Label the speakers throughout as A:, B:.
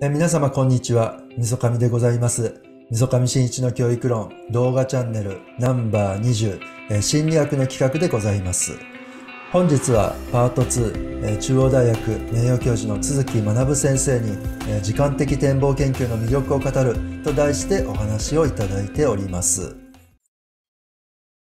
A: え皆様こんにちは。みそかみでございます。みそかみしんいちの教育論動画チャンネルナンバー20え心理学の企画でございます。本日はパート2え中央大学名誉教授の鈴木学先生にえ時間的展望研究の魅力を語ると題してお話をいただいております。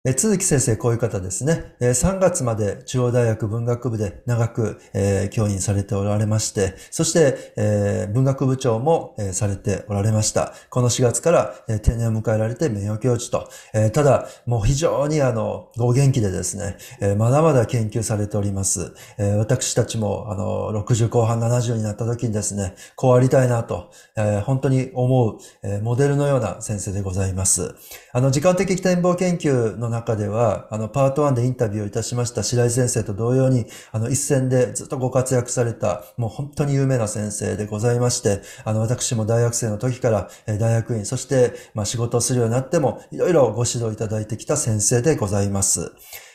A: え続き先生、こういう方ですね。え3月まで中央大学文学部で長く、え教員されておられまして、そして、え文学部長も、えされておられました。この4月から、え定年を迎えられて名誉教授と、えただ、もう非常にあの、ご元気でですね、えまだまだ研究されております。え私たちも、あの、60後半70になった時にですね、こうありたいなと、え本当に思う、えモデルのような先生でございます。あの、時間的展望研究の中では、あの、パート1でインタビューをいたしました白井先生と同様に、あの、一戦でずっとご活躍された、もう本当に有名な先生でございまして、あの、私も大学生の時から、え大学院、そして、まあ、仕事をするようになっても、いろいろご指導いただいてきた先生でございます。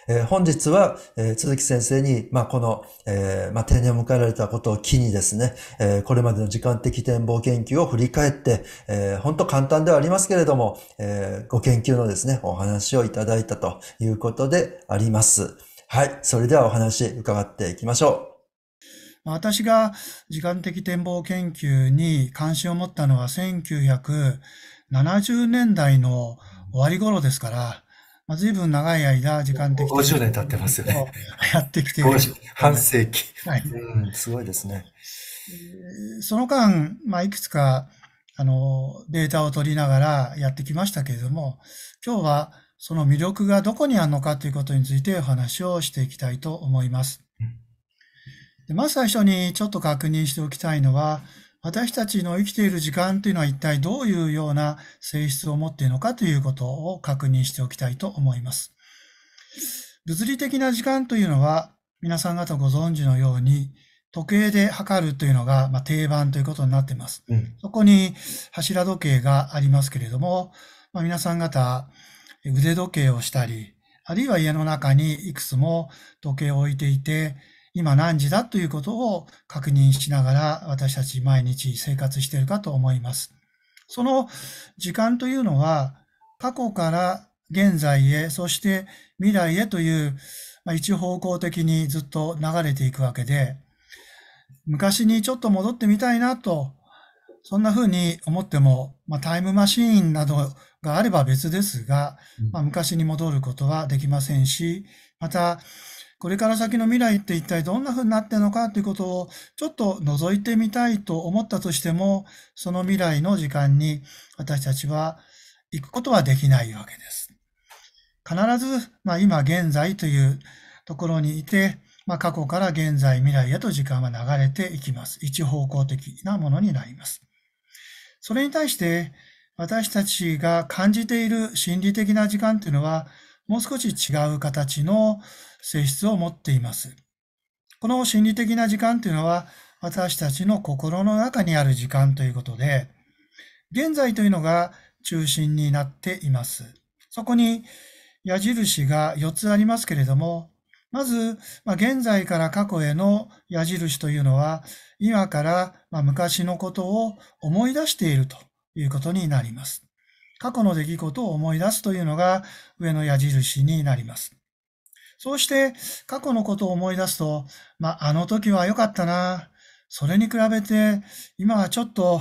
A: えー、本日は、えー、鈴木先生に、まあ、この、えー、まあ、定年を迎えられたことを機にですね、えー、これまでの時間的展望研究を振り返って、えー、本当簡単ではありますけれども、えー、ご研究のですね、お話をいただいたということであります。はい。それではお話伺っていきましょう。
B: 私が時間的展望研究に関心を持ったのは1970年代の終わり頃ですから、まあ、随分長い間、時間的に。50年経ってますよね。やってきてる、半世紀。はい。う
A: ん、すごいですね。
B: その間、まあ、いくつか、あの、データを取りながらやってきましたけれども、今日はその魅力がどこにあるのかということについてお話をしていきたいと思います。でまず最初にちょっと確認しておきたいのは、私たちの生きている時間というのは一体どういうような性質を持っているのかということを確認しておきたいと思います。物理的な時間というのは皆さん方ご存知のように時計で測るというのが、ま定番ということになっています。うん、そこに柱時計がありますけれども、まあ、皆さん方腕時計をしたり、あるいは家の中にいくつも時計を置いていて、今何時だということを確認しながら私たち毎日生活しているかと思います。その時間というのは過去から現在へ、そして未来へという、まあ、一方向的にずっと流れていくわけで、昔にちょっと戻ってみたいなと、そんな風に思っても、まあ、タイムマシーンなどがあれば別ですが、まあ、昔に戻ることはできませんし、またこれから先の未来って一体どんな風になってるのかということをちょっと覗いてみたいと思ったとしても、その未来の時間に私たちは行くことはできないわけです。必ず、まあ、今現在というところにいて、まあ、過去から現在未来へと時間は流れていきます。一方向的なものになります。それに対して私たちが感じている心理的な時間というのはもう少し違う形の性質を持っています。この心理的な時間というのは私たちの心の中にある時間ということで、現在というのが中心になっています。そこに矢印が4つありますけれども、まず、まあ、現在から過去への矢印というのは、今からまあ昔のことを思い出しているということになります。過去の出来事を思い出すというのが上の矢印になります。そうして過去のことを思い出すと、まあ、あの時は良かったな。それに比べて、今はちょっと、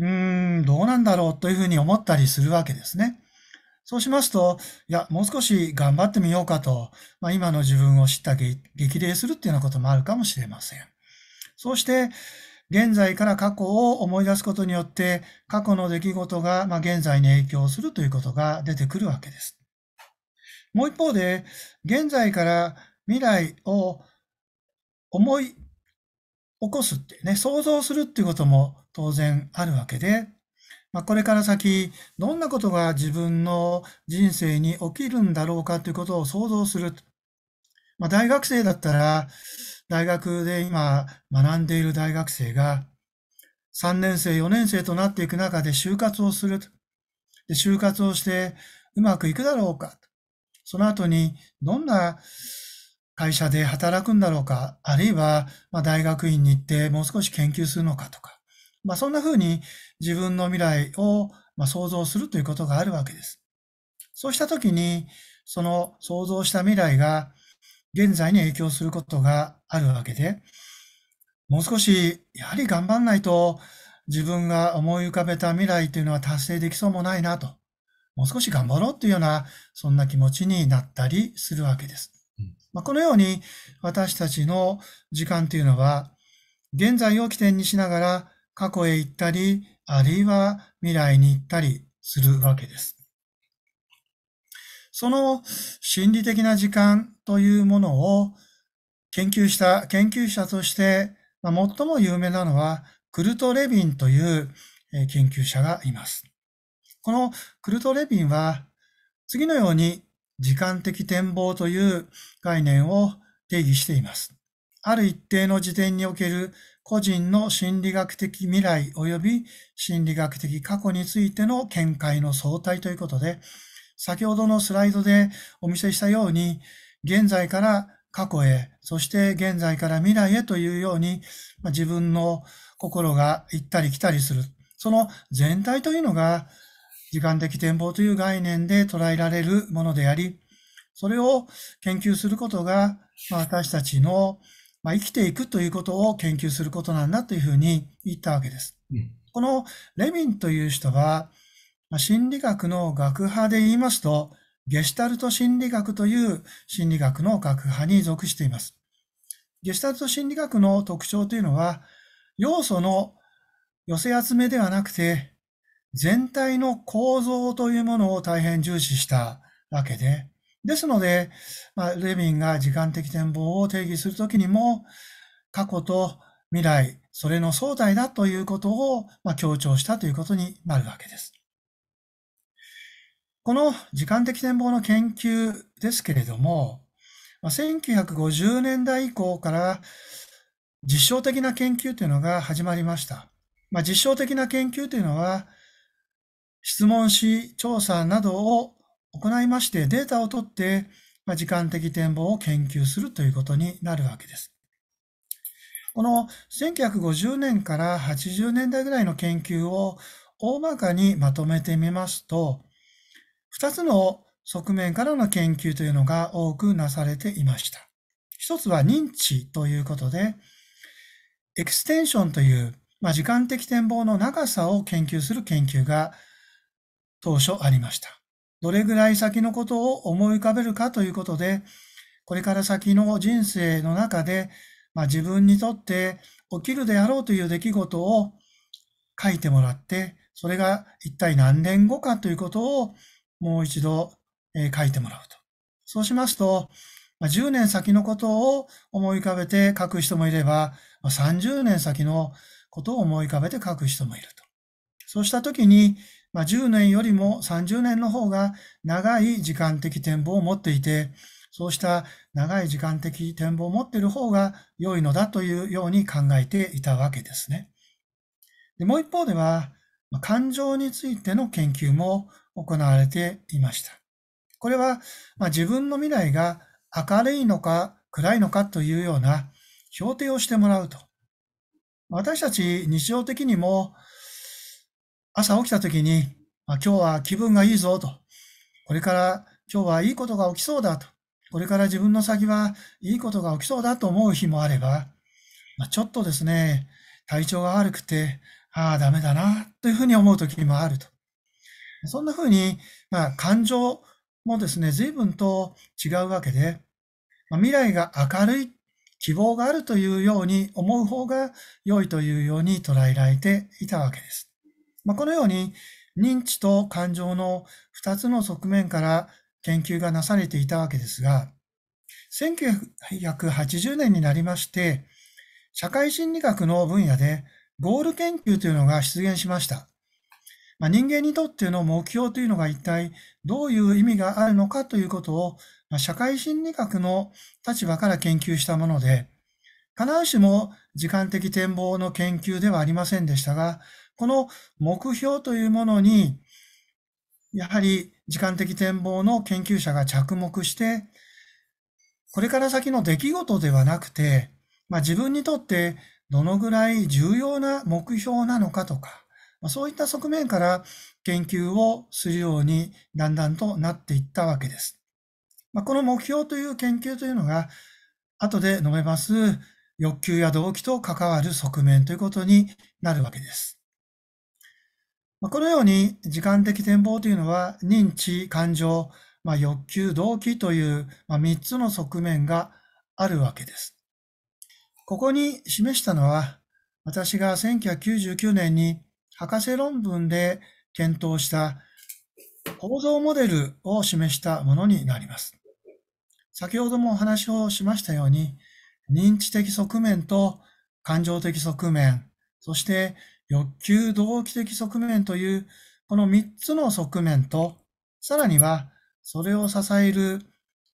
B: うーん、どうなんだろうというふうに思ったりするわけですね。そうしますと、いや、もう少し頑張ってみようかと、まあ、今の自分を知った激励するっていうようなこともあるかもしれません。そうして、現在から過去を思い出すことによって、過去の出来事が、まあ、現在に影響するということが出てくるわけです。もう一方で、現在から未来を思い起こすってね、想像するっていうことも当然あるわけで、まあ、これから先、どんなことが自分の人生に起きるんだろうかということを想像する。まあ、大学生だったら、大学で今学んでいる大学生が、3年生、4年生となっていく中で就活をする。で就活をしてうまくいくだろうか。その後にどんな会社で働くんだろうか、あるいは、大学院に行ってもう少し研究するのかとか、まあ、そんな風に自分の未来を、想像するということがあるわけです。そうした時に、その想像した未来が現在に影響することがあるわけで、もう少しやはり頑張んないと自分が思い浮かべた未来というのは達成できそうもないなともう少し頑張ろうというような、そんな気持ちになったりするわけです。まあ、このように、私たちの時間というのは、現在を起点にしながら過去へ行ったり、あるいは未来に行ったりするわけです。その心理的な時間というものを研究した、研究者として、まあ、最も有名なのは、クルト・レビンという研究者がいます。このクルト・レビンは、次のように時間的展望という概念を定義しています。ある一定の時点における個人の心理学的未来及び心理学的過去についての見解の相対ということで、先ほどのスライドでお見せしたように、現在から過去へ、そして現在から未来へというように、自分の心が行ったり来たりする。その全体というのが時間的展望という概念で捉えられるものであり、それを研究することが、まあ、私たちの、まあ、生きていくということを研究することなんだというふうに言ったわけです。うん、このレミンという人は、まあ、心理学の学派で言いますと、ゲシュタルト心理学という心理学の学派に属しています。ゲシュタルト心理学の特徴というのは、要素の寄せ集めではなくて、全体の構造というものを大変重視したわけで、ですので、まあ、レビンが時間的展望を定義するときにも、過去と未来、それの相対だということを、まあ、強調したということになるわけです。この時間的展望の研究ですけれども、まあ、1950年代以降から実証的な研究というのが始まりました。まあ、実証的な研究というのは、質問し、調査などを行いましてデータを取って、ま時間的展望を研究するということになるわけです。この1950年から80年代ぐらいの研究を大まかにまとめてみますと、二つの側面からの研究というのが多くなされていました。一つは認知ということで、エクステンションという、まあ、時間的展望の長さを研究する研究が当初ありました。どれぐらい先のことを思い浮かべるかということで、これから先の人生の中で、まあ、自分にとって起きるであろうという出来事を書いてもらって、それが一体何年後かということをもう一度、え書いてもらうと。そうしますと、ま10年先のことを思い浮かべて書く人もいれば、ま30年先のことを思い浮かべて書く人もいると。そうしたときに、まあ、10年よりも30年の方が長い時間的展望を持っていて、そうした長い時間的展望を持っている方が良いのだというように考えていたわけですね。でもう一方では、感情についての研究も行われていました。これは、まあ、自分の未来が明るいのか暗いのかというような評定をしてもらうと。私たち日常的にも朝起きた時に、今日は気分がいいぞと、これから今日はいいことが起きそうだと、これから自分の先はいいことが起きそうだと思う日もあれば、まあ、ちょっとですね、体調が悪くて、ああ、ダメだな、というふうに思う時もあると。そんなふうに、まあ、感情もですね、随分と違うわけで、まあ、未来が明るい、希望があるというように思う方が良いというように捉えられていたわけです。まあ、このように認知と感情の2つの側面から研究がなされていたわけですが、1980年になりまして、社会心理学の分野でゴール研究というのが出現しました。まあ、人間にとっての目標というのが一体どういう意味があるのかということを、まあ、社会心理学の立場から研究したもので、必ずしも時間的展望の研究ではありませんでしたが、この目標というものに、やはり時間的展望の研究者が着目して、これから先の出来事ではなくて、まあ、自分にとってどのぐらい重要な目標なのかとか、まあ、そういった側面から研究をするようにだんだんとなっていったわけです。まあ、この目標という研究というのが、後で述べます欲求や動機と関わる側面ということになるわけです。このように時間的展望というのは認知、感情、まあ、欲求、動機という、3つの側面があるわけです。ここに示したのは私が1999年に博士論文で検討した構造モデルを示したものになります。先ほどもお話をしましたように、認知的側面と感情的側面、そして欲求動機的側面という、この3つの側面と、さらにはそれを支える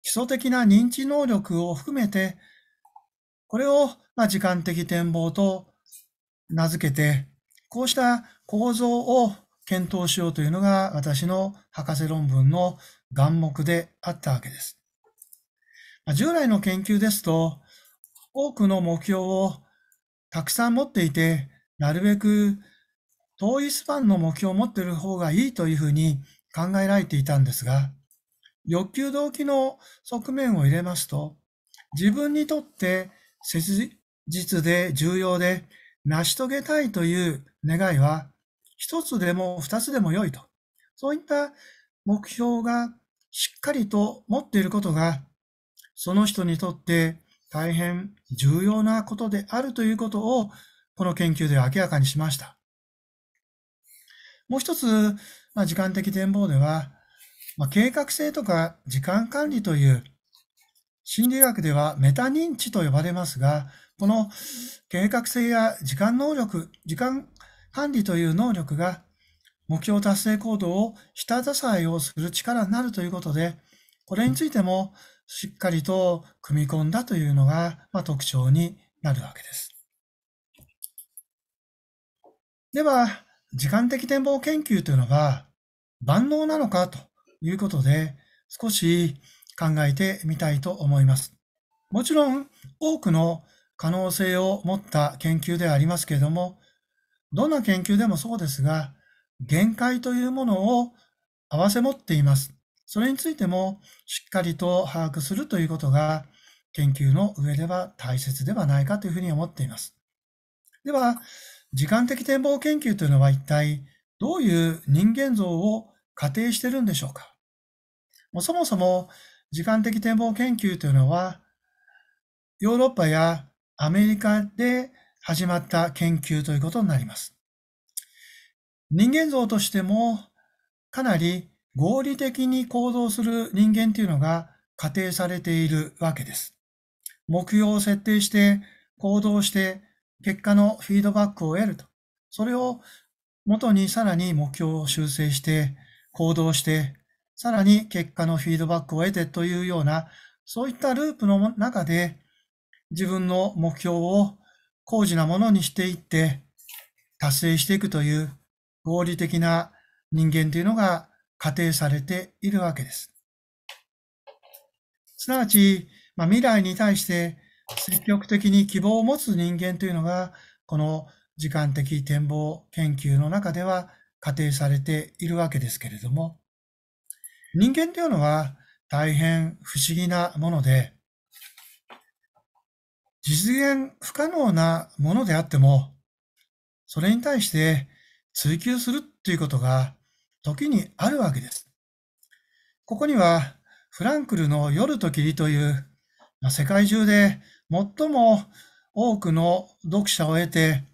B: 基礎的な認知能力を含めて、これをま時間的展望と名付けて、こうした構造を検討しようというのが私の博士論文の眼目であったわけです。従来の研究ですと、多くの目標をたくさん持っていて、なるべく遠いスパンの目標を持っている方がいいというふうに考えられていたんですが、欲求動機の側面を入れますと、自分にとって切実で重要で成し遂げたいという願いは、一つでも二つでも良いと、そういった目標がしっかりと持っていることが、その人にとって大変重要なことであるということを、この研究で明らかにしました。もう一つ、まあ、時間的展望では、まあ、計画性とか時間管理という心理学ではメタ認知と呼ばれますが、この計画性や時間能力、時間管理という能力が目標達成行動を下支えをする力になるということで、これについてもしっかりと組み込んだというのが、まあ、特徴になるわけです。では、時間的展望研究というのが万能なのかということで、少し考えてみたいと思います。もちろん、多くの可能性を持った研究ではありますけれども、どんな研究でもそうですが、限界というものを合わせ持っています。それについてもしっかりと把握するということが研究の上では大切ではないかというふうに思っています。では、時間的展望研究というのは一体どういう人間像を仮定してるんでしょうかもうそもそも時間的展望研究というのはヨーロッパやアメリカで始まった研究ということになります。人間像としてもかなり合理的に行動する人間っていうのが仮定されているわけです。目標を設定して行動して結果のフィードバックを得ると。それを元にさらに目標を修正して行動してさらに結果のフィードバックを得てというようなそういったループの中で自分の目標を高次なものにしていって達成していくという合理的な人間というのが仮定されているわけです。すなわち、まあ、未来に対して積極的に希望を持つ人間というのが、この時間的展望研究の中では仮定されているわけですけれども、人間というのは大変不思議なもので、実現不可能なものであっても、それに対して追求するということが時にあるわけです。ここには、フランクルの夜と霧という、世界中で最も多くの読者を得て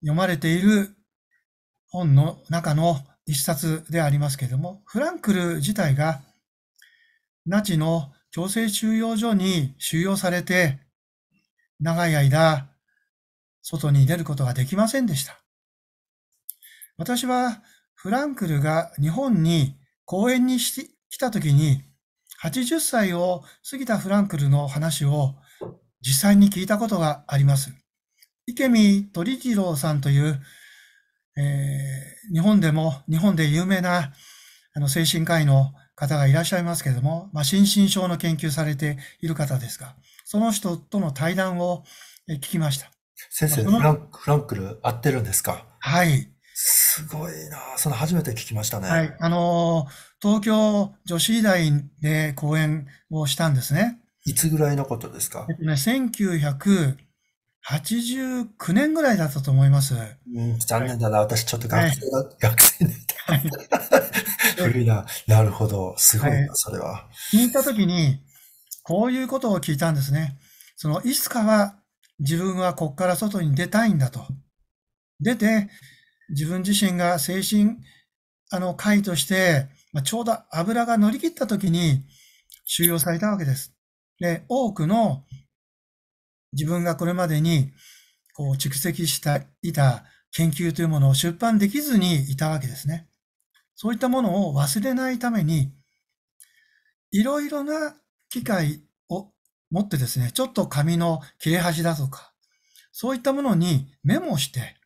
B: 読まれている本の中の一冊でありますけれども、フランクル自体がナチの強制収容所に収容されて、長い間、外に出ることができませんでした。私はフランクルが日本に講演にし来た時に、80歳を過ぎたフランクルの話を実際に聞いたことがあります。池見鳥次郎さんという、えー、日本でも、日本で有名なあの精神科医の方がいらっしゃいますけれども、まあ、心身症の研究されている方ですが、その人との対談を聞きました。先生、フラ
A: ンクル、合ってるんですか
B: はい。すごいな。それ初めて聞きましたね。はい。あの東京女子大で講演をしたんですね。いつぐらいのことですかね、1989年ぐらいだったと思います。
A: うん、残念だな。私ちょっと学生だ、学生でった。はい、古いな。なるほど。すごいな、それは。
B: 聞いたときに、こういうことを聞いたんですね。その、いつかは自分はここから外に出たいんだと。出て、自分自身が精神、あの、会として、まあ、ちょうど油が乗り切った時に収容されたわけです。で、多くの自分がこれまでにこう蓄積したいた研究というものを出版できずにいたわけですね。そういったものを忘れないために、いろいろな機会を持ってですね、ちょっと紙の切れ端だとか、そういったものにメモして、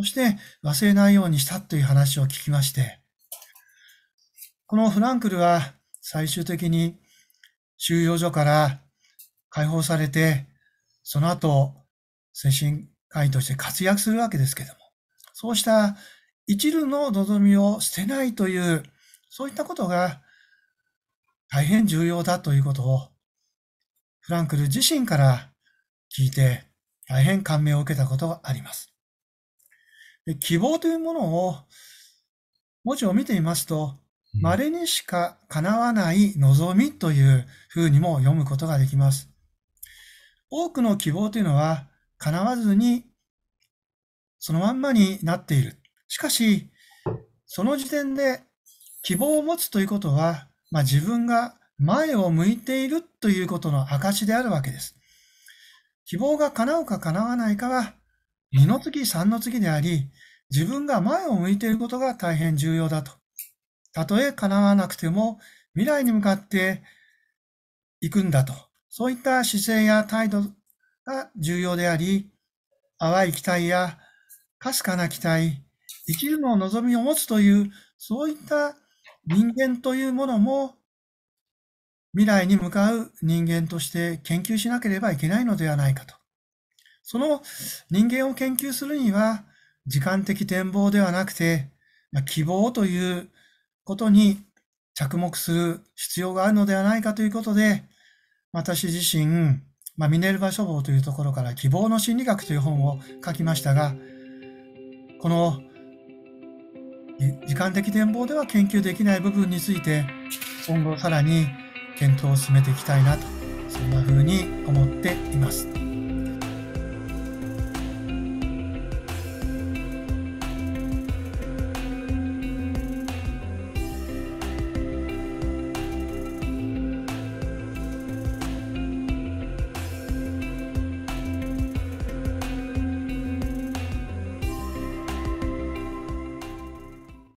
B: そして忘れないようにしたという話を聞きまして、このフランクルは最終的に収容所から解放されて、その後、精神科医として活躍するわけですけども、そうした一縷の望みを捨てないという、そういったことが大変重要だということを、フランクル自身から聞いて大変感銘を受けたことがあります。希望というものを、文字を見てみますと、稀にしか叶わない望みというふうにも読むことができます。多くの希望というのは、叶わずに、そのまんまになっている。しかし、その時点で希望を持つということは、まあ、自分が前を向いているということの証であるわけです。希望が叶うか叶わないかは二の次三の次であり、自分が前を向いていることが大変重要だと。たとえ叶わなくても未来に向かっていくんだと。そういった姿勢や態度が重要であり、淡い期待やかすかな期待、生きるのを望みを持つという、そういった人間というものも未来に向かう人間として研究しなければいけないのではないかと。その人間を研究するには、時間的展望ではなくて、まあ、希望ということに着目する必要があるのではないかということで、私自身、まあ、ミネルヴァ書房というところから希望の心理学という本を書きましたが、この時間的展望では研究できない部分について、今後さらに検討を進めていきたいなと、そんな風に思っています。